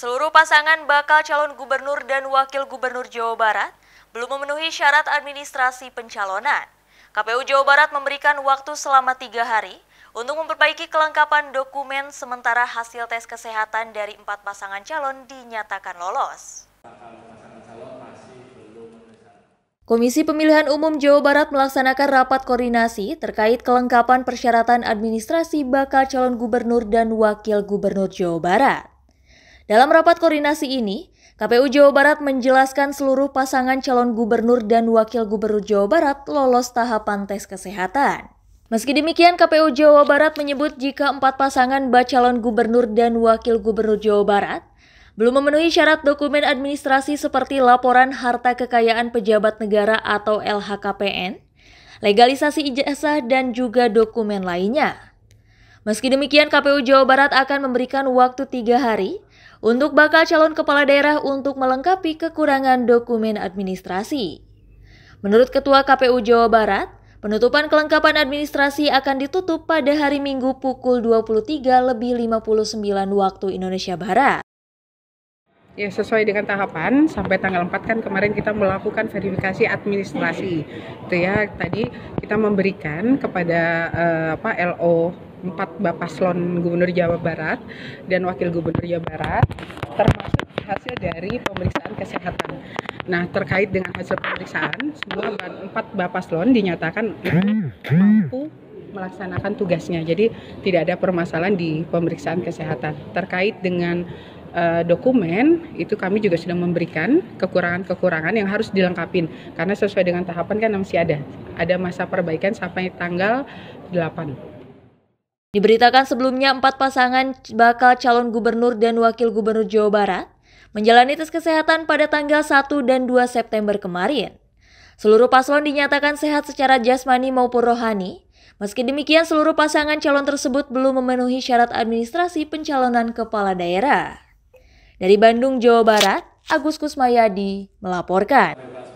Seluruh pasangan bakal calon gubernur dan wakil gubernur Jawa Barat belum memenuhi syarat administrasi pencalonan. KPU Jawa Barat memberikan waktu selama tiga hari untuk memperbaiki kelengkapan dokumen sementara hasil tes kesehatan dari empat pasangan calon dinyatakan lolos. Komisi Pemilihan Umum Jawa Barat melaksanakan rapat koordinasi terkait kelengkapan persyaratan administrasi bakal calon gubernur dan wakil gubernur Jawa Barat. Dalam rapat koordinasi ini, KPU Jawa Barat menjelaskan seluruh pasangan calon gubernur dan wakil gubernur Jawa Barat lolos tahapan tes kesehatan. Meski demikian, KPU Jawa Barat menyebut jika empat pasangan bacalon gubernur dan wakil gubernur Jawa Barat belum memenuhi syarat dokumen administrasi seperti laporan harta kekayaan pejabat negara atau LHKPN, legalisasi ijazah, dan juga dokumen lainnya. Meski demikian, KPU Jawa Barat akan memberikan waktu tiga hari untuk bakal calon kepala daerah untuk melengkapi kekurangan dokumen administrasi. Menurut Ketua KPU Jawa Barat, penutupan kelengkapan administrasi akan ditutup pada hari Minggu pukul 23 lebih 59 waktu Indonesia Barat. Ya, sesuai dengan tahapan sampai tanggal 4 kan kemarin kita melakukan verifikasi administrasi. Itu ya tadi kita memberikan kepada eh, apa LO empat bapak slon Gubernur Jawa Barat dan Wakil Gubernur Jawa Barat termasuk hasil dari pemeriksaan kesehatan. Nah, terkait dengan hasil pemeriksaan, semua empat bapak slon dinyatakan mampu melaksanakan tugasnya. Jadi tidak ada permasalahan di pemeriksaan kesehatan. Terkait dengan eh, dokumen itu kami juga sudah memberikan kekurangan-kekurangan yang harus dilengkapi karena sesuai dengan tahapan kan masih ada. Ada masa perbaikan sampai tanggal 8. Diberitakan sebelumnya empat pasangan bakal calon gubernur dan wakil gubernur Jawa Barat menjalani tes kesehatan pada tanggal 1 dan 2 September kemarin. Seluruh paslon dinyatakan sehat secara jasmani maupun rohani. Meski demikian, seluruh pasangan calon tersebut belum memenuhi syarat administrasi pencalonan kepala daerah. Dari Bandung, Jawa Barat, Agus Kusmayadi melaporkan.